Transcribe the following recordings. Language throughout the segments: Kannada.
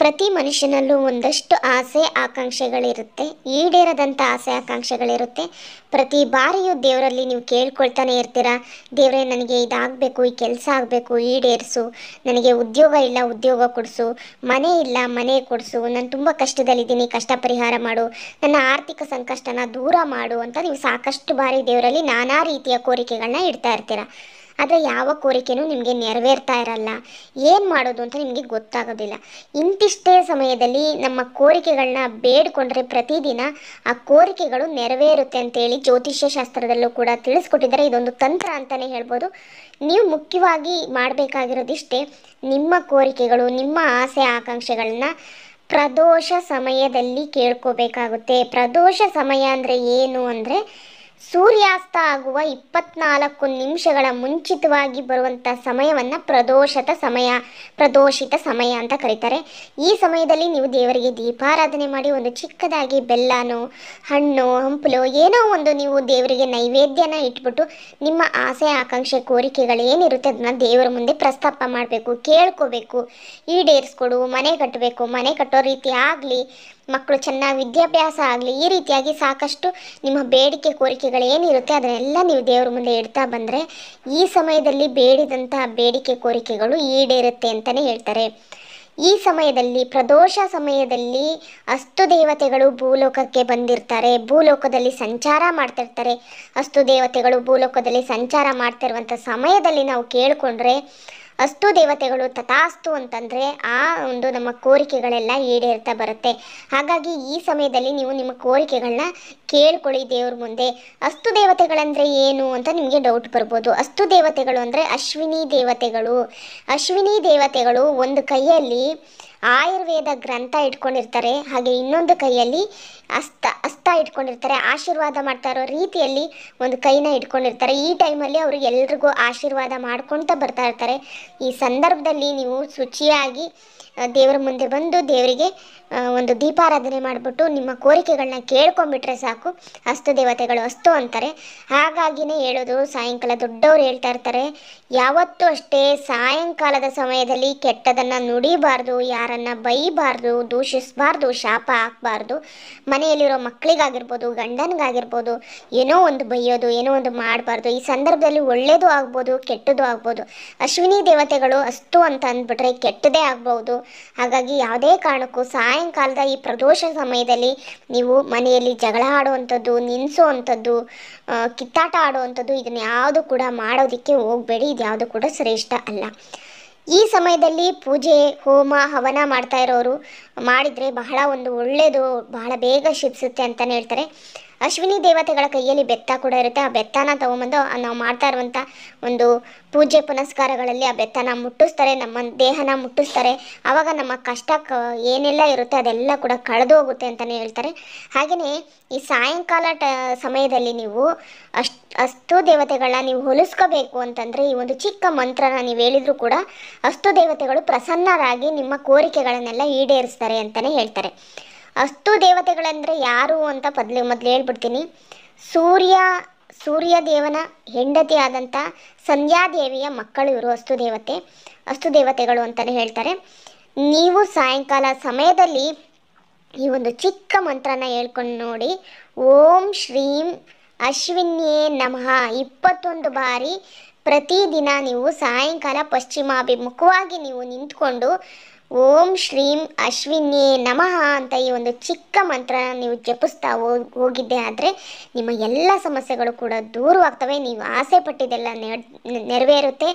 ಪ್ರತಿ ಮನುಷ್ಯನಲ್ಲೂ ಒಂದಷ್ಟು ಆಸೆ ಆಕಾಂಕ್ಷೆಗಳಿರುತ್ತೆ ಈಡೇರದಂಥ ಆಸೆ ಆಕಾಂಕ್ಷೆಗಳಿರುತ್ತೆ ಪ್ರತಿ ಬಾರಿಯೂ ದೇವರಲ್ಲಿ ನೀವು ಕೇಳ್ಕೊಳ್ತಾನೆ ಇರ್ತೀರ ದೇವರೇ ನನಗೆ ಇದಾಗಬೇಕು ಈ ಕೆಲಸ ಆಗಬೇಕು ಈಡೇರಿಸು ನನಗೆ ಉದ್ಯೋಗ ಇಲ್ಲ ಉದ್ಯೋಗ ಕೊಡಿಸು ಮನೆ ಇಲ್ಲ ಮನೆ ಕೊಡಿಸು ನಾನು ತುಂಬ ಕಷ್ಟದಲ್ಲಿದ್ದೀನಿ ಕಷ್ಟ ಪರಿಹಾರ ಮಾಡು ನನ್ನ ಆರ್ಥಿಕ ಸಂಕಷ್ಟನ ದೂರ ಮಾಡು ಅಂತ ನೀವು ಸಾಕಷ್ಟು ಬಾರಿ ದೇವರಲ್ಲಿ ನಾನಾ ರೀತಿಯ ಕೋರಿಕೆಗಳನ್ನ ಇಡ್ತಾ ಇರ್ತೀರ ಆದರೆ ಯಾವ ಕೋರಿಕೆಯೂ ನಿಮಗೆ ನೆರವೇರ್ತಾ ಇರಲ್ಲ ಏನು ಮಾಡೋದು ಅಂತ ನಿಮಗೆ ಗೊತ್ತಾಗೋದಿಲ್ಲ ಇಂತಿಷ್ಟೇ ಸಮಯದಲ್ಲಿ ನಮ್ಮ ಕೋರಿಕೆಗಳನ್ನ ಬೇಡಿಕೊಂಡ್ರೆ ಪ್ರತಿದಿನ ಆ ಕೋರಿಕೆಗಳು ನೆರವೇರುತ್ತೆ ಅಂತೇಳಿ ಜ್ಯೋತಿಷ್ಯ ಶಾಸ್ತ್ರದಲ್ಲೂ ಕೂಡ ತಿಳಿಸ್ಕೊಟ್ಟಿದ್ದಾರೆ ಇದೊಂದು ತಂತ್ರ ಅಂತಲೇ ಹೇಳ್ಬೋದು ನೀವು ಮುಖ್ಯವಾಗಿ ಮಾಡಬೇಕಾಗಿರೋದಿಷ್ಟೇ ನಿಮ್ಮ ಕೋರಿಕೆಗಳು ನಿಮ್ಮ ಆಸೆ ಆಕಾಂಕ್ಷೆಗಳನ್ನ ಪ್ರದೋಷ ಸಮಯದಲ್ಲಿ ಕೇಳ್ಕೋಬೇಕಾಗುತ್ತೆ ಪ್ರದೋಷ ಸಮಯ ಅಂದರೆ ಏನು ಅಂದರೆ ಸೂರ್ಯಾಸ್ತ ಆಗುವ ಇಪ್ಪತ್ನಾಲ್ಕು ನಿಮಿಷಗಳ ಮುಂಚಿತವಾಗಿ ಬರುವಂಥ ಸಮಯವನ್ನು ಪ್ರದೋಷದ ಸಮಯ ಪ್ರದೋಷಿತ ಸಮಯ ಅಂತ ಕರೀತಾರೆ ಈ ಸಮಯದಲ್ಲಿ ನೀವು ದೇವರಿಗೆ ದೀಪಾರಾಧನೆ ಮಾಡಿ ಒಂದು ಚಿಕ್ಕದಾಗಿ ಬೆಲ್ಲನೋ ಹಣ್ಣು ಹಂಪಲು ಏನೋ ಒಂದು ನೀವು ದೇವರಿಗೆ ನೈವೇದ್ಯನ ಇಟ್ಬಿಟ್ಟು ನಿಮ್ಮ ಆಸೆ ಆಕಾಂಕ್ಷೆ ಕೋರಿಕೆಗಳು ಏನಿರುತ್ತೆ ಅದನ್ನು ದೇವರ ಮುಂದೆ ಪ್ರಸ್ತಾಪ ಮಾಡಬೇಕು ಕೇಳ್ಕೋಬೇಕು ಈಡೇರಿಸ್ಕೊಡು ಮನೆ ಕಟ್ಟಬೇಕು ಮನೆ ಕಟ್ಟೋ ರೀತಿ ಆಗಲಿ ಮಕ್ಕಳು ಚೆನ್ನಾಗಿ ವಿದ್ಯಾಭ್ಯಾಸ ಆಗಲಿ ಈ ರೀತಿಯಾಗಿ ಸಾಕಷ್ಟು ನಿಮ್ಮ ಬೇಡಿಕೆ ಕೋರಿಕೆಗಳು ಏನಿರುತ್ತೆ ಅದನ್ನೆಲ್ಲ ನೀವು ದೇವರ ಮುಂದೆ ಇಡ್ತಾ ಬಂದರೆ ಈ ಸಮಯದಲ್ಲಿ ಬೇಡಿದಂತಹ ಬೇಡಿಕೆ ಕೋರಿಕೆಗಳು ಈಡೇರುತ್ತೆ ಅಂತಲೇ ಹೇಳ್ತಾರೆ ಈ ಸಮಯದಲ್ಲಿ ಪ್ರದೋಷ ಸಮಯದಲ್ಲಿ ಅಸ್ತು ದೇವತೆಗಳು ಭೂಲೋಕಕ್ಕೆ ಬಂದಿರ್ತಾರೆ ಭೂಲೋಕದಲ್ಲಿ ಸಂಚಾರ ಮಾಡ್ತಿರ್ತಾರೆ ಅಸ್ತು ದೇವತೆಗಳು ಭೂಲೋಕದಲ್ಲಿ ಸಂಚಾರ ಮಾಡ್ತಿರುವಂಥ ಸಮಯದಲ್ಲಿ ನಾವು ಕೇಳಿಕೊಂಡ್ರೆ ಅಸ್ತು ದೇವತೆಗಳು ತಥಾಸ್ತು ಅಂತಂದರೆ ಆ ಒಂದು ನಮ್ಮ ಕೋರಿಕೆಗಳೆಲ್ಲ ಈಡೇರ್ತಾ ಬರುತ್ತೆ ಹಾಗಾಗಿ ಈ ಸಮಯದಲ್ಲಿ ನೀವು ನಿಮ್ಮ ಕೋರಿಕೆಗಳನ್ನ ಕೇಳ್ಕೊಳ್ಳಿ ದೇವ್ರ ಮುಂದೆ ಅಸ್ತು ದೇವತೆಗಳಂದರೆ ಏನು ಅಂತ ನಿಮಗೆ ಡೌಟ್ ಬರ್ಬೋದು ಅಸ್ತು ದೇವತೆಗಳು ಅಂದರೆ ಅಶ್ವಿನಿ ದೇವತೆಗಳು ಅಶ್ವಿನಿ ದೇವತೆಗಳು ಒಂದು ಕೈಯಲ್ಲಿ ಆಯುರ್ವೇದ ಗ್ರಂಥ ಇಟ್ಕೊಂಡಿರ್ತಾರೆ ಹಾಗೆ ಇನ್ನೊಂದು ಕೈಯಲ್ಲಿ ಅಸ್ತ ಅಸ್ತ ಇಟ್ಕೊಂಡಿರ್ತಾರೆ ಆಶೀರ್ವಾದ ಮಾಡ್ತಾ ಇರೋ ರೀತಿಯಲ್ಲಿ ಒಂದು ಕೈನ ಇಟ್ಕೊಂಡಿರ್ತಾರೆ ಈ ಟೈಮಲ್ಲಿ ಅವರು ಎಲ್ರಿಗೂ ಆಶೀರ್ವಾದ ಮಾಡ್ಕೊಳ್ತಾ ಬರ್ತಾ ಇರ್ತಾರೆ ಈ ಸಂದರ್ಭದಲ್ಲಿ ನೀವು ಶುಚಿಯಾಗಿ ದೇವರ ಮುಂದೆ ಬಂದು ದೇವರಿಗೆ ಒಂದು ದೀಪಾರಾಧನೆ ಮಾಡಿಬಿಟ್ಟು ನಿಮ್ಮ ಕೋರಿಕೆಗಳನ್ನ ಕೇಳ್ಕೊಂಬಿಟ್ರೆ ಸಾಕು ಅಸ್ತು ದೇವತೆಗಳು ಅಸ್ತು ಅಂತಾರೆ ಹಾಗಾಗಿನೇ ಹೇಳೋದು ಸಾಯಂಕಾಲ ದೊಡ್ಡವರು ಹೇಳ್ತಾ ಇರ್ತಾರೆ ಯಾವತ್ತೂ ಅಷ್ಟೇ ಸಾಯಂಕಾಲದ ಸಮಯದಲ್ಲಿ ಕೆಟ್ಟದನ್ನು ನುಡಿಬಾರ್ದು ಯಾರನ್ನು ಬೈಬಾರ್ದು ದೂಷಿಸಬಾರ್ದು ಶಾಪ ಹಾಕಬಾರ್ದು ಮನೆಯಲ್ಲಿರೋ ಮಕ್ಕಳಿಗಾಗಿರ್ಬೋದು ಗಂಡನಿಗಾಗಿರ್ಬೋದು ಏನೋ ಒಂದು ಬೈಯೋದು ಏನೋ ಒಂದು ಮಾಡಬಾರ್ದು ಈ ಸಂದರ್ಭದಲ್ಲಿ ಒಳ್ಳೆಯದು ಆಗ್ಬೋದು ಕೆಟ್ಟದ್ದು ಆಗ್ಬೋದು ಅಶ್ವಿನಿ ದೇವತೆಗಳು ಅಸ್ತು ಅಂತ ಅಂದ್ಬಿಟ್ರೆ ಕೆಟ್ಟದೇ ಆಗ್ಬೋದು ಹಾಗಾಗಿ ಯಾವುದೇ ಕಾರಣಕ್ಕೂ ಸಾಯಂಕಾಲದ ಈ ಪ್ರದೋಷ ಸಮಯದಲ್ಲಿ ನೀವು ಮನೆಯಲ್ಲಿ ಜಗಳ ಆಡುವಂಥದ್ದು ನಿನ್ಸುವಂಥದ್ದು ಕಿತ್ತಾಟ ಆಡುವಂಥದ್ದು ಇದನ್ನು ಯಾವುದು ಕೂಡ ಮಾಡೋದಕ್ಕೆ ಹೋಗಬೇಡಿ ಇದು ಯಾವುದು ಕೂಡ ಶ್ರೇಷ್ಠ ಅಲ್ಲ ಈ ಸಮಯದಲ್ಲಿ ಪೂಜೆ ಹೋಮ ಹವನ ಮಾಡ್ತಾ ಇರೋರು ಮಾಡಿದರೆ ಬಹಳ ಒಂದು ಒಳ್ಳೆಯದು ಬಹಳ ಬೇಗ ಶಿಪ್ಸುತ್ತೆ ಅಂತಲೇ ಹೇಳ್ತಾರೆ ಅಶ್ವಿನಿ ದೇವತೆಗಳ ಕೈಯಲ್ಲಿ ಬೆತ್ತ ಕೂಡ ಇರುತ್ತೆ ಆ ಬೆತ್ತನ ತಗೊಂಬಂದು ನಾವು ಮಾಡ್ತಾ ಇರುವಂಥ ಒಂದು ಪೂಜೆ ಪುನಸ್ಕಾರಗಳಲ್ಲಿ ಆ ಬೆತ್ತನ ಮುಟ್ಟಿಸ್ತಾರೆ ನಮ್ಮ ದೇಹನ ಮುಟ್ಟಿಸ್ತಾರೆ ಆವಾಗ ನಮ್ಮ ಕಷ್ಟ ಏನೆಲ್ಲ ಇರುತ್ತೆ ಅದೆಲ್ಲ ಕೂಡ ಕಳೆದು ಹೋಗುತ್ತೆ ಅಂತಲೇ ಹೇಳ್ತಾರೆ ಹಾಗೆಯೇ ಈ ಸಾಯಂಕಾಲ ಟ ಸಮಯದಲ್ಲಿ ನೀವು ಅಷ್ಟು ದೇವತೆಗಳನ್ನ ನೀವು ಹೊಲಿಸ್ಕೋಬೇಕು ಅಂತಂದರೆ ಈ ಒಂದು ಚಿಕ್ಕ ಮಂತ್ರನ ನೀವು ಹೇಳಿದರೂ ಕೂಡ ಅಷ್ಟು ದೇವತೆಗಳು ಪ್ರಸನ್ನರಾಗಿ ನಿಮ್ಮ ಕೋರಿಕೆಗಳನ್ನೆಲ್ಲ ಈಡೇರಿಸ್ತಾರೆ ಅಂತಲೇ ಹೇಳ್ತಾರೆ ಅಸ್ತು ಯಾರು ಅಂತ ಮೊದಲು ಮೊದಲು ಹೇಳ್ಬಿಡ್ತೀನಿ ಸೂರ್ಯ ಸೂರ್ಯ ದೇವನ ಹೆಂಡತಿ ಸಂಧ್ಯಾ ದೇವಿಯ ಮಕ್ಕಳು ಇವರು ಅಸ್ತು ದೇವತೆ ಅಸ್ತು ದೇವತೆಗಳು ಅಂತಲೇ ಹೇಳ್ತಾರೆ ನೀವು ಸಾಯಂಕಾಲ ಸಮಯದಲ್ಲಿ ಈ ಒಂದು ಚಿಕ್ಕ ಮಂತ್ರನ ಹೇಳ್ಕೊಂಡು ನೋಡಿ ಓಂ ಶ್ರೀಂ ಅಶ್ವಿನ್ಯೇ ನಮಃ ಇಪ್ಪತ್ತೊಂದು ಬಾರಿ ಪ್ರತಿದಿನ ನೀವು ಸಾಯಂಕಾಲ ಪಶ್ಚಿಮಾಭಿಮುಖವಾಗಿ ನೀವು ನಿಂತ್ಕೊಂಡು ಓಂ ಶ್ರೀಂ ಅಶ್ವಿನಿ ನಮಃ ಅಂತ ಈ ಒಂದು ಚಿಕ್ಕ ಮಂತ್ರ ನೀವು ಜಪಿಸ್ತಾ ಹೋಗಿದ್ದೆ ಆದರೆ ನಿಮ್ಮ ಎಲ್ಲ ಸಮಸ್ಯೆಗಳು ಕೂಡ ದೂರವಾಗ್ತವೆ ನೀವು ಆಸೆ ಪಟ್ಟಿದ್ದೆಲ್ಲ ನೆರವೇರುತ್ತೆ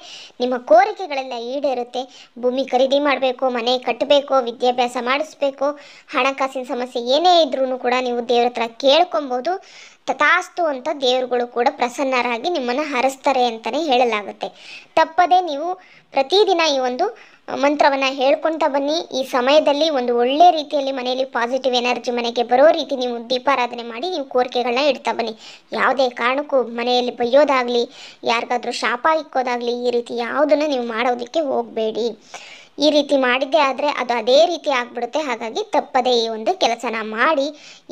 ನಿಮ್ಮ ಕೋರಿಕೆಗಳೆಲ್ಲ ಈಡೇರುತ್ತೆ ಭೂಮಿ ಖರೀದಿ ಮಾಡಬೇಕು ಮನೆ ಕಟ್ಟಬೇಕು ವಿದ್ಯಾಭ್ಯಾಸ ಮಾಡಿಸ್ಬೇಕು ಹಣಕಾಸಿನ ಸಮಸ್ಯೆ ಏನೇ ಇದ್ರೂ ಕೂಡ ನೀವು ದೇವ್ರ ಹತ್ರ ಕೇಳ್ಕೊಬೋದು ತಥಾಸ್ತು ಅಂತ ದೇವರುಗಳು ಕೂಡ ಪ್ರಸನ್ನರಾಗಿ ನಿಮ್ಮನ್ನು ಹರಿಸ್ತಾರೆ ಅಂತಲೇ ಹೇಳಲಾಗುತ್ತೆ ತಪ್ಪದೇ ನೀವು ಪ್ರತಿದಿನ ಈ ಒಂದು ಮಂತ್ರವನ್ನು ಹೇಳ್ಕೊತಾ ಬನ್ನಿ ಈ ಸಮಯದಲ್ಲಿ ಒಂದು ಒಳ್ಳೆಯ ರೀತಿಯಲ್ಲಿ ಮನೆಯಲ್ಲಿ ಪಾಸಿಟಿವ್ ಎನರ್ಜಿ ಮನೆಗೆ ಬರೋ ರೀತಿ ನೀವು ದೀಪಾರಾಧನೆ ಮಾಡಿ ನೀವು ಕೋರಿಕೆಗಳನ್ನ ಇಡ್ತಾ ಬನ್ನಿ ಯಾವುದೇ ಕಾರಣಕ್ಕೂ ಮನೆಯಲ್ಲಿ ಬೈಯೋದಾಗಲಿ ಯಾರಿಗಾದ್ರೂ ಶಾಪ ಇಕ್ಕೋದಾಗಲಿ ಈ ರೀತಿ ಯಾವುದನ್ನು ನೀವು ಮಾಡೋದಕ್ಕೆ ಹೋಗಬೇಡಿ ಈ ರೀತಿ ಮಾಡಿದ್ದೆ ಆದರೆ ಅದು ಅದೇ ರೀತಿ ಆಗಿಬಿಡುತ್ತೆ ಹಾಗಾಗಿ ತಪ್ಪದೇ ಈ ಒಂದು ಕೆಲಸನ ಮಾಡಿ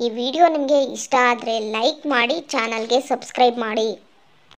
ಈ ವಿಡಿಯೋ ನಿಮಗೆ ಇಷ್ಟ ಆದರೆ ಲೈಕ್ ಮಾಡಿ ಚಾನಲ್ಗೆ ಸಬ್ಸ್ಕ್ರೈಬ್ ಮಾಡಿ